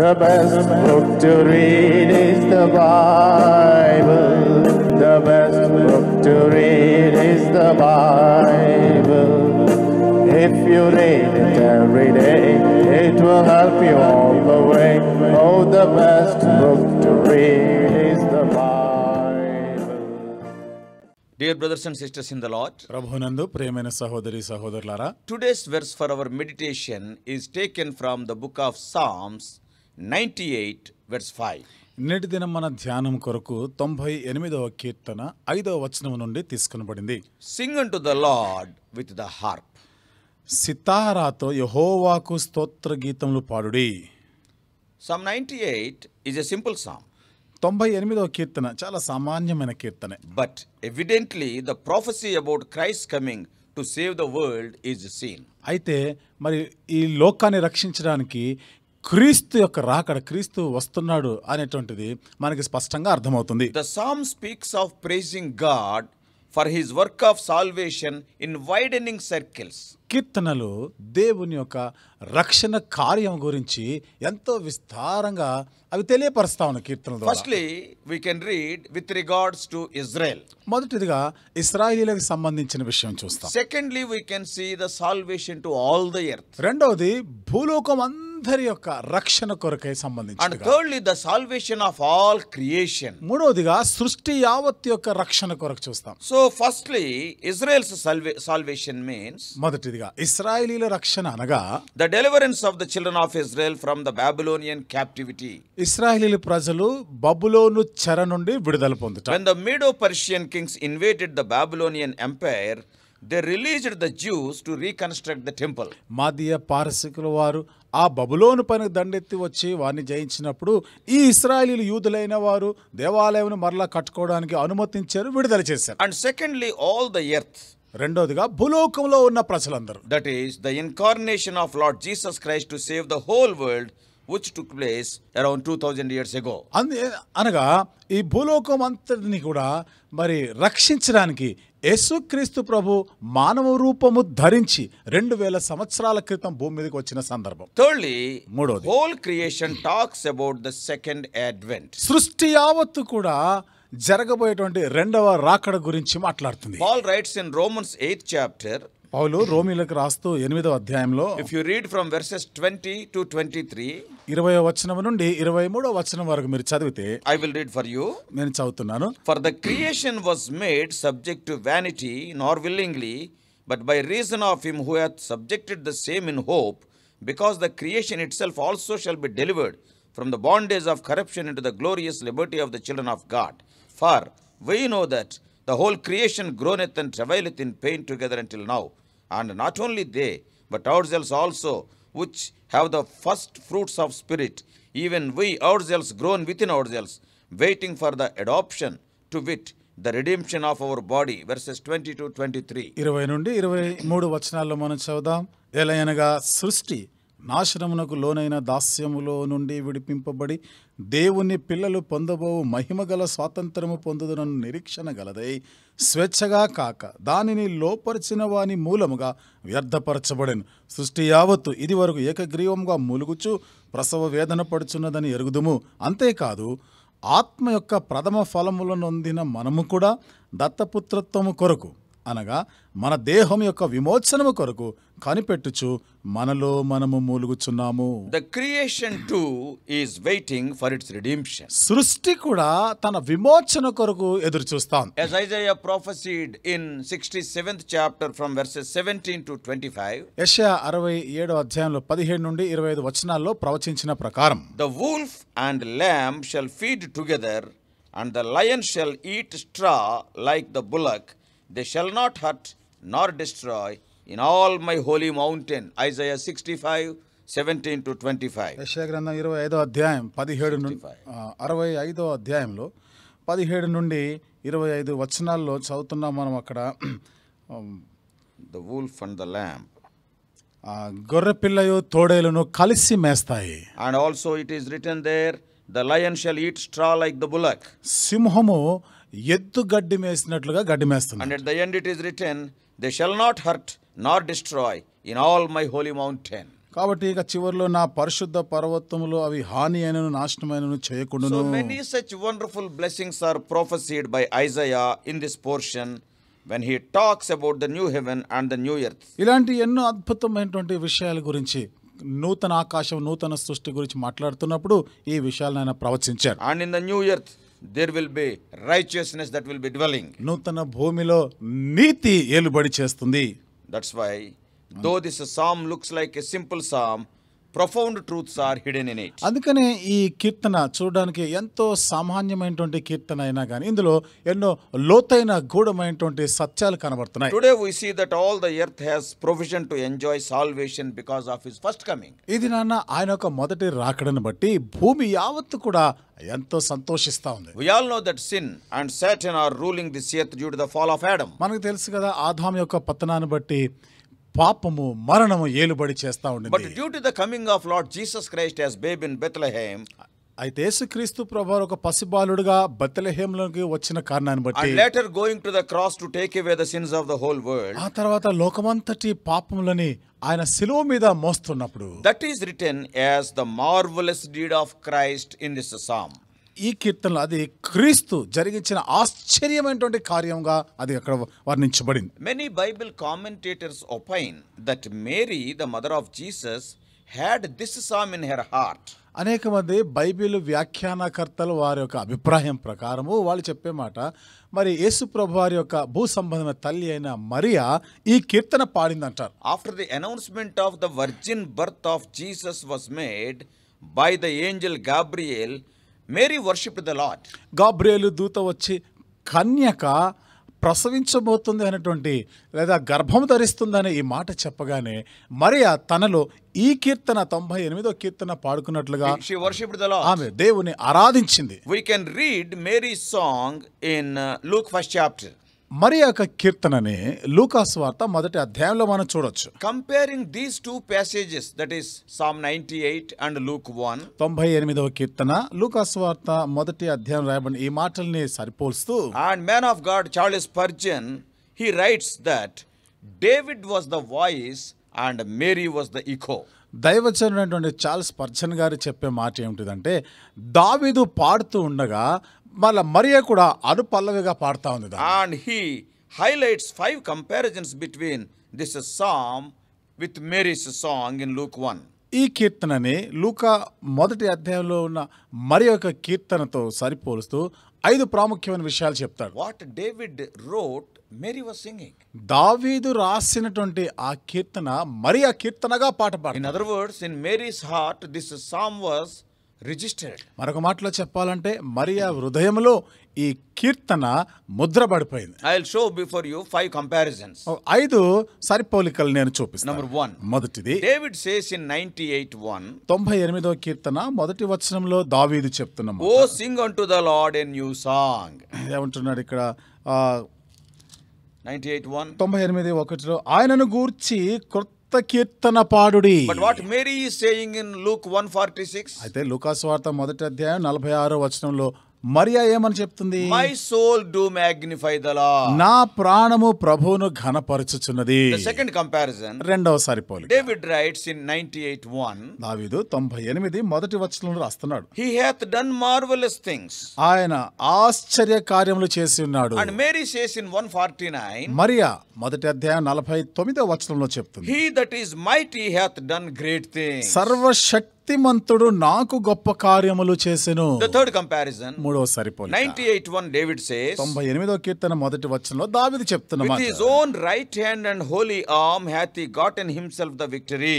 The best book to read is the Bible. The best book to read is the Bible. If you read it every day, it will help you all the way. Oh, the best book to read is the Bible. Dear brothers and sisters in the Lord, ప్రభునందు ప్రియమైన Sahodar Lara. Today's verse for our meditation is taken from the book of Psalms ninety eight verse five నేటి దినం మన ధ్యానం కొరకు తొంభై ఎనిమిదవ కీర్తన ఐదవ వచనం నుండి తీసుకునబడింది sing to the lord with the harp సితారాతో యహోవాకు స్తోత్ర గీతములు పాడుడి psalm ninety eight is a simple song తొంభై ఎనిమిదవ కీర్తన చాలా సామాన్యమైన కీర్తన but evidently the prophecy about Christ coming to save the world is seen అయితే మరి ఈ లోకాన్ని రక్షించడానికి క్రీస్తు యొక్క రాకడ క్రీస్తు వస్తున్నాడు అనేటువంటిది మనకి స్పష్టంగా అర్థమవుతుంది the psalm speaks of praising God for his work of salvation in widening circles కీర్తనలు దేవుని యొక్క రక్షణ కార్యం గురించి ఎంతో విస్తారంగా అవి తెలియపరుస్తా ఉన్న కీర్తన firstly we can read with regards to Israel మొదటిదిగా ఇస్రాయేలీలకు సంబంధించిన విషయం చూస్తాం secondly we can see the salvation to all the earth రెండవది భూలోకం అంతా అందరి యొక్క రక్షణ కొరకై సంబంధించి and thirdly the salvation of all creation మూడవదిగా సృష్టి యావత్ యొక్క రక్షణ కొరకు చూస్తాం so firstly Israel's salvation means మొదటిదిగా ఇస్రాయలీల రక్షణ అనగా the deliverance of the children of Israel from the Babylonian captivity ఇస్రాయేలీల ప్రజలు బబులోను చెర నుండి విడుదల పొందుతారు the Medo Persian kings invaded the Babylonian empire they released the Jews to reconstruct the temple మాదియ పారసికుల వారు ఆ బబులోను పైన దండెత్తి వచ్చి వారిని జయించినప్పుడు ఈ ఇస్రాయలీలు యూదులైన వారు దేవాలయం మరలా కట్టుకోవడానికి అనుమతించారు విడుదల చేశారు and secondly all the earth రెండోదిగా భూలోకంలో ఉన్న ప్రజలందరూ that is the incarnation of Lord Jesus Christ to save the whole world which took place around two thousand years ago అనగా ఈ భూలోకం అంతటిని కూడా మరి రక్షించడానికి యేసుక్రీస్తు ప్రభు మానవ రూపము ధరించి రెండు వేల సంవత్సరాల క్రితం భూమి మీదకి వచ్చిన సందర్భం థర్డ్లీ మూడోది whole creation talks about the second advent సృష్టి యావత్తు కూడా జరగబోయేటువంటి రెండవ రాకడ గురించి మాట్లాడుతుంది Paul writes in Romans eighth chapter పౌలు రోమిలకు రాస్తూ ఎనిమిదవ అధ్యాయంలో if you read from verses twenty to twenty three ఇరవై వచనం నుండి ఇరవై మూడో వచనం వరకు మీరు చదివితే I will read for you నేను చదువుతున్నాను for the creation was made subject to vanity nor willingly but by reason of him who hath subjected the same in hope because the creation itself also shall be delivered from the bondage of corruption into the glorious liberty of the children of God for we know that the whole creation groaneth and travail in pain together until now and not only they but ourselves also which have the first fruits of spirit even we ourselves groan within hour gels waiting for the adoption to wit the redemption of our body verses twenty to twenty three ఇరవై నుండి ఇరవై మూడు వచనాల్లో మనం చదువుదాం ఎలా అనగా సృష్టి నాశనమునకు లోనైన దాస్యములో నుండి విడిపింపబడి దేవుని పిల్లలు పొందబో మహిమగల స్వాతంత్రము పొందుదనను నిరీక్షణ గలదై స్వేచ్ఛగా కాక దానిని లోపరిచిన వాని మూలముగా వ్యర్థపరచబడెను సృష్టి యావత్తు ఇది వరకు ఏకగ్రీవంగా ములుగుచు ప్రసవ వేదన పడుచున్నదని ఎరుగుదుము అంతేకాదు ఆత్మ యొక్క ప్రథమ ఫలములను నొందిన మనము కూడా దత్తపుత్రత్వము కొరకు అనగా మన దేహం యొక్క విమోచనము కొరకు కనిపెట్టుచు మనలో మనము మూలుగుచున్నాము the creation to is waiting for its redemption సృష్టి కూడా తన విమోచన కొరకు ఎదురు చూస్తాం as Isaiah prophesied in sixty seventh chapter from verses seventeen to twenty five ఎషియా అరవై ఏడు అధ్యాయంలో పదిహేడు నుండి ఇరవై ఐదు వచనాల్లో ప్రవచించిన ప్రకారం the wolf and lamb shall feed together and the lion shall eat straw like the bullock they shall not hurt nor destroy in all my holy mountain Isaiah sixty five seventeen to twenty five యశయ గ్రంథం ఇరవై ఐదో అధ్యాయం పదిహేడు నుండి అరవై ఐదో అధ్యాయంలో పదిహేడు నుండి ఇరవై ఐదు వచనాల్లో చదువుతున్నాం మనం అక్కడ the wolf and the lamb గొర్రె పిల్లయు తోడేలను కలిసి మేస్తాయి and also it is return there the lion shall eat straw like the bullock సింహము ఎత్తు గడ్డి మేసినట్లుగా గడ్డి మేస్తుంది and the end it is return they shall not hurt not destroy in all my holy mountain కాబట్టి ఇక చివరిలో నా పరిశుద్ధ పర్వతములు అవి హాని అయినను నాశనమైనను చేయకుండా many such wonderful blessings are prophesied by Isaiah in this portion when he talks about the new heaven and the new year ఇలాంటి ఎన్నో అద్భుతమైనటువంటి విషయాల గురించి నూతన ఆకాశం నూతన సృష్టి గురించి మాట్లాడుతున్నప్పుడు ఈ విషయాలను ఆయన ప్రవచించారు and in the new year there will be righteousness that will be dwelling. Nutana Bhumilo Niti Yelubadi Chestundi. That's why, though this psalm looks like a simple psalm, profound truths are hidden in it అందుకనే ఈ కీర్తన చూడడానికి ఎంతో సామాన్యమైనటువంటి కీర్తన అయినా కానీ ఇందులో ఎన్నో లోతైన గూఢమైనటువంటి సత్యాలు కనబడుతున్నాయి today we see that all the earth has provision to enjoy salvation because of his first coming ఇది నాన్న ఆయన యొక్క మొదటి రాకడను బట్టి భూమి యావత్తు కూడా ఎంతో సంతోషిస్తా ఉంది we all know that sin and Satan are ruling this earth due to the fall of Adam మనకు తెలుసు కదా ఆదాం యొక్క పతనాన్ని బట్టి పాపము మరణము ఏలుబడి చేస్తా ఉండింది but due to the coming of Lord Jesus Christ as baby in Bethlehem అయితే యేసుక్రీస్తు ప్రభు ఒక పసిబాలుడుగా లోకి వచ్చిన కారణాన్ని బట్టి later going to the cross to take away the sins of the whole world ఆ తర్వాత లోకమంతటి పాపములని ఆయన సిలువ మీద మోస్తున్నప్పుడు that is written as the marvellous deed of Christ in this Sam ఈ కీర్తనలో అది క్రీస్తు జరిగించిన ఆశ్చర్యమైనటువంటి కార్యంగా అది అక్కడ వర్ణించబడింది many Bible commentators opine that Mary the mother of Jesus had this psalm in her heart అనేక మంది బైబిల్ వ్యాఖ్యానకర్తలు వారి యొక్క అభిప్రాయం ప్రకారము వాళ్ళు చెప్పే మాట మరి యేసు ప్రభు వారి యొక్క భూ సంబంధమైన తల్లి అయిన మరియా ఈ కీర్తన పాడిందంటారు after the announcement of the virgin birth of Jesus was made by the angel Gabriel Mary worship the Lord Gabriel దూత వచ్చి కన్యక ప్రసవించబోతుంది అనేటువంటి లేదా గర్భం ధరిస్తుందనే ఈ మాట చెప్పగానే మరియా తనలో ఈ కీర్తన తొంభై ఎనిమిదో కీర్తన పాడుకున్నట్లుగా ఆమె దేవుని ఆరాధించింది we can read Mary song in Luke first chapter మరి యొక్క కీర్తనని లూకాస్ వార్త మొదటి అధ్యాయంలో మనం చూడొచ్చు comparing these two passages that is Psalm ninety eight and Luke one తొంభై ఎనిమిదవ కీర్తన లూకాస్ వార్త మొదటి అధ్యాయం రాయబడిన ఈ మాటల్ని సరిపోల్స్తూ and man of God Charles Spurgeon he writes that David was the voice and Mary was the echo దైవచనుడైనటువంటి చార్ల్స్ పర్జన్ గారు చెప్పే మాట ఏమిటిదంటే దావిదు పాడుతూ ఉండగా మళ్ళీ మరియ కూడా పల్లవిగా పాడుతా ఉంది and he highlights five comparisons between this Psalm with Mary's song in Luke one ఈ కీర్తనని లూక మొదటి అధ్యాయంలో ఉన్న మరి యొక్క కీర్తనతో సరిపోలుస్తూ ఐదు ప్రాముఖ్యమైన విషయాలు చెప్తాడు what David wrote Mary was singing దావీదు రాసినటువంటి ఆ కీర్తన మరి ఆ కీర్తనగా పాట పాడు in other words in Mary's heart this Psalm was registered మరొక మాటలో చెప్పాలంటే మరియా హృదయంలో ఈ కీర్తన ముద్రపడిపోయింది I will show before you five comparisons ఐదు సరిపోలికలు నేను చూపిస్తాను నంబర్ వన్ మొదటిది డేవిడ్ సేస్ ఇన్ 98 1 98వ కీర్తన మొదటి వచనంలో దావీదు చెప్తున్నాం O sing unto the Lord a new song ఏమంటున్నాడు ఇక్కడ తొంభై ఎనిమిది ఒకటిలో ఆయనను గూర్చి కృత కొత్త కీర్తన పాడుడి what Mary saying in Luke one forty six అయితే లూకాస్ వార్త మొదటి అధ్యాయం నలభై ఆరో వచనంలో మరియా ఏమని చెప్తుంది my soul doth magnify the Lord నా ప్రాణము ప్రభువును ఘనపరచుచున్నది సెకండ్ కంపారిజన్ రెండవసారి పోలి డేవిడ్ రైట్స్ ఇన్ 98:1 దావీదు 98 మొదటి వచనంలో రాస్తున్నాడు he hath done marvellous things ఆయన ఆశ్చర్య కార్యములు చేసి ఉన్నాడు and Mary says in 149 Maria మొదటి అధ్యాయం 49వ వచనంలో చెప్తుంది he that is mighty hath done great things సర్వశక్తి భక్తిమంతుడు నాకు గొప్ప కార్యములు చేసెను ద థర్డ్ కంపారిజన్ మూడో ninety eight one David say తొంభై ఎనిమిదో కీర్తన మొదటి వచనంలో దావీదు చెప్తున్న మాట his own right hand and holy arm hath he gotten himself the victory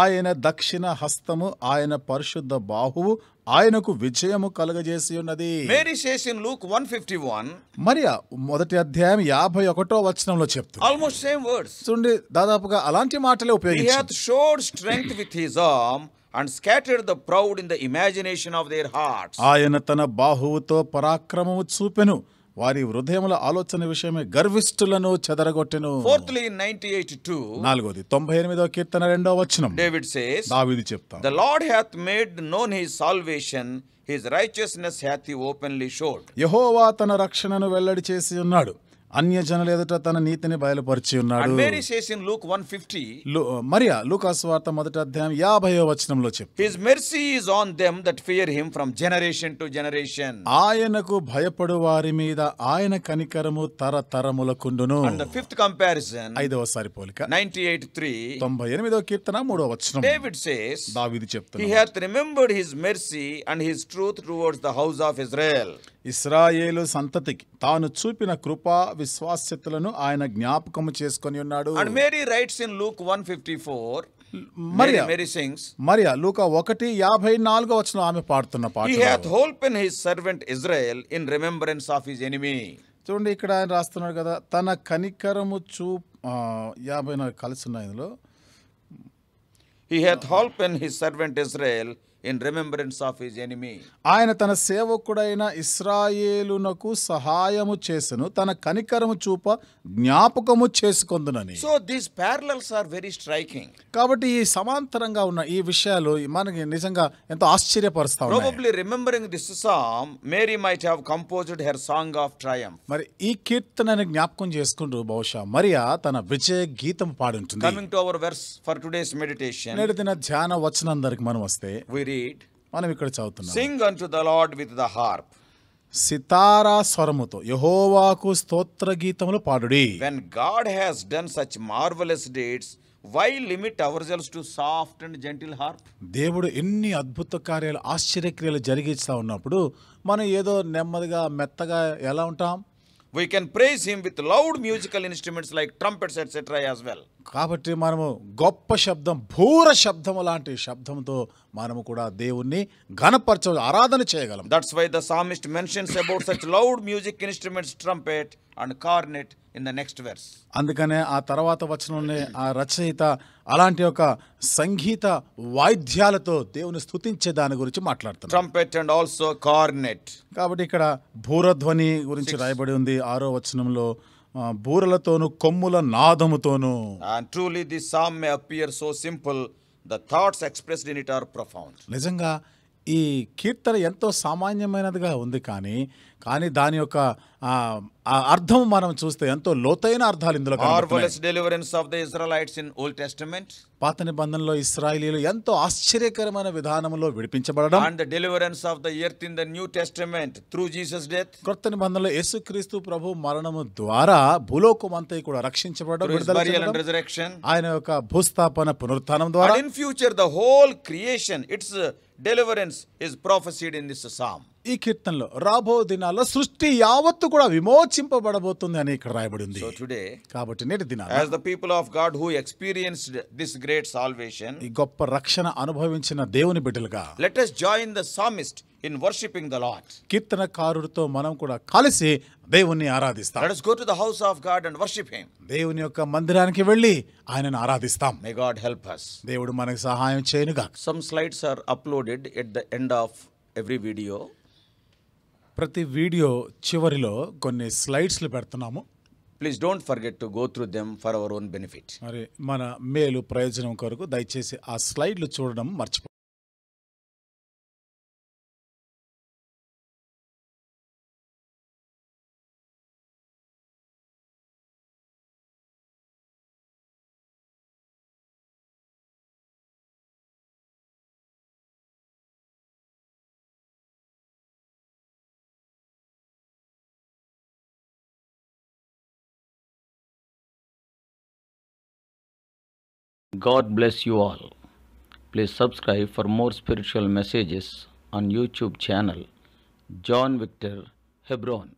ఆయన దక్షిణ హస్తము ఆయన పరిశుద్ధ బాహువు ఆయనకు విజయము కలుగజేసి ఉన్నది Mary says in Luke 151 Maria మొదటి అధ్యాయం 51వ వచనంలో చెప్తుంది ఆల్మోస్ట్ సేమ్ వర్డ్స్ చూడండి దాదాపుగా అలాంటి మాటలే ఉపయోగించారు he hath showed strength with his arm and scattered the proud in the imagination of their heart ఆయన తన బాహువుతో పరాక్రమము చూపెను వారి హృదయముల ఆలోచన విషయమే గర్విష్ఠులను చెదరగొట్టెను ఫోర్త్లీ నైన్టీ ఎయిట్ టూ నాలుగోది తొంభై ఎనిమిదో కీర్తన రెండో వచనం డేవిడ్ సేస్ దావీదు చెప్తా the Lord hath made known his salvation his righteousness hath openly showed యహోవా తన రక్షణను వెల్లడి చేసి ఉన్నాడు అన్యజనుల ఎదుట తన నీతిని బయలుపరిచి ఉన్నాడు Mary says in Luke 150 Maria లూకాస్ వార్త మొదటి అధ్యాయం 50వ వచనంలో చెప్పు his mercy is on them that fear him from generation to generation ఆయనకు భయపడు వారి మీద ఆయన కనికరము తరతరములకుండును అండ్ ఫిఫ్త్ కంపారిజన్ ఐదవ సారి పోలిక నైన్టీ ఎయిట్ త్రీ తొంభై 98వ కీర్తన 3వ వచనం డేవిడ్ సేస్ దావిది చెప్తున్నాడు he hath remembered his mercy and his truth towards the house of Israel ఇస్రాయేలు సంతతికి తాను చూపిన కృప విశ్వాస్యతలను ఆయన జ్ఞాపకం చేసుకొని ఉన్నాడు and Mary writes in Luke one fifty four Maria Mary sings Maria లూక ఒకటి యాభై నాలుగో వచనం ఆమె పాడుతున్న పాట he hath holpen his servant Israel in remembrance of his enemy చూడండి ఇక్కడ ఆయన రాస్తున్నాడు కదా తన కనికరము చూ యాభై నాలుగు కలిసి ఉన్నాయి ఇందులో he hath holpen his servant Israel in remembrance of his enemy ఆయన తన సేవకుడైన ఇస్రాయేలునకు సహాయము చేసను తన కనికరము చూప జ్ఞాపకము చేసుకుందునని so these parallels are very striking కాబట్టి ఈ సమాంతరంగా ఉన్న ఈ విషయాలు మనకి నిజంగా ఎంతో ఆశ్చర్యపరుస్తా probably remembering this song Mary might have composed her song of triumph మరి ఈ కీర్తనని జ్ఞాపకం చేసుకుంటూ బహుశా మరియా తన విజయ గీతం పాడుంటుంది coming to our verse for today's meditation నేటి ధ్యాన వచనం మనం వస్తే వి రీడ్ మనం ఇక్కడ చదువుతున్నాం sing unto the the lord with the హార్ప్ సితారా స్వరముతో యహోవాకు స్తోత్ర గీతములు పాడుడి when God has done such marvellous deeds why limit our zeals to soft and gentle harp దేవుడు ఎన్ని అద్భుత కార్యాలు ఆశ్చర్యక్రియలు జరిగిస్తా ఉన్నప్పుడు మనం ఏదో నెమ్మదిగా మెత్తగా ఎలా ఉంటాం we can praise him with loud musical instruments like trumpets etcetera as well కాబట్టి మనము గొప్ప శబ్దం భూర శబ్దం లాంటి శబ్దంతో మనము కూడా దేవుణ్ణి ఘనపరచ ఆరాధన చేయగలం that's why the psalmist mentions about such loud music instruments trumpet and cornet in the next verse అందుకనే ఆ తర్వాత వచనంలోనే ఆ రచయిత అలాంటి ఒక సంగీత వాయిద్యాలతో దేవుని స్థుతించే దాని గురించి మాట్లాడుతున్నారు ట్రంపెట్ అండ్ ఆల్సో కార్నెట్ కాబట్టి ఇక్కడ భూరధ్వని గురించి రాయబడి ఉంది ఆరో వచనంలో బూరలతోను కొమ్ముల నాదముతోను and truly the Psalm may appear so simple the thoughts expressed in it are profound నిజంగా ఈ కీర్తన ఎంతో సామాన్యమైనదిగా ఉంది కానీ కానీ దాని యొక్క అర్థం మనం చూస్తే ఎంతో లోతైన అర్థాలు ఇందులో deliverance of in Old Testament పాత నిబంధనలో ఇస్రాయలీలు ఎంతో ఆశ్చర్యకరమైన విధానంలో విడిపించబడడం and deliverance of the earth in the New Testament through Jesus death క్రొత్త నిబంధనలో యేసుక్రీస్తు ప్రభు మరణము ద్వారా భూలోకం అంతా కూడా రక్షించబడడం ఆయన యొక్క భూస్థాపన పునరుత్నం ద్వారా in future the whole creation its deliverance is prophesied in this Sam ఈ కీర్తనలో రాబో దినాల్లో సృష్టి యావత్తు కూడా విమోచింపబడబోతుంది అని ఇక్కడ రాయబడి ఉంది టుడే కాబట్టి నేటి దిన as the people of God who experienced this great salvation ఈ గొప్ప రక్షణ అనుభవించిన దేవుని బిడ్డలుగా let us join the psalmist in worshipping the Lord కీర్తనకారుడితో మనం కూడా కలిసి దేవుణ్ణి ఆరాధిస్తాం let us go to the house of God and worship him దేవుని యొక్క మందిరానికి వెళ్ళి ఆయనను ఆరాధిస్తాం మే గాడ్ హెల్ప్ us దేవుడు మనకు సహాయం చేయనుగా some slides are uploaded at the end of every video ప్రతి వీడియో చివరిలో కొన్ని స్లైడ్స్లు పెడుతున్నాము please don't forget to go through them for our own benefit మరి మన మేలు ప్రయోజనం కొరకు దయచేసి ఆ స్లైడ్లు చూడడం మర్చిపో God bless you all. Please subscribe for more spiritual messages on YouTube channel John Victor Hebron.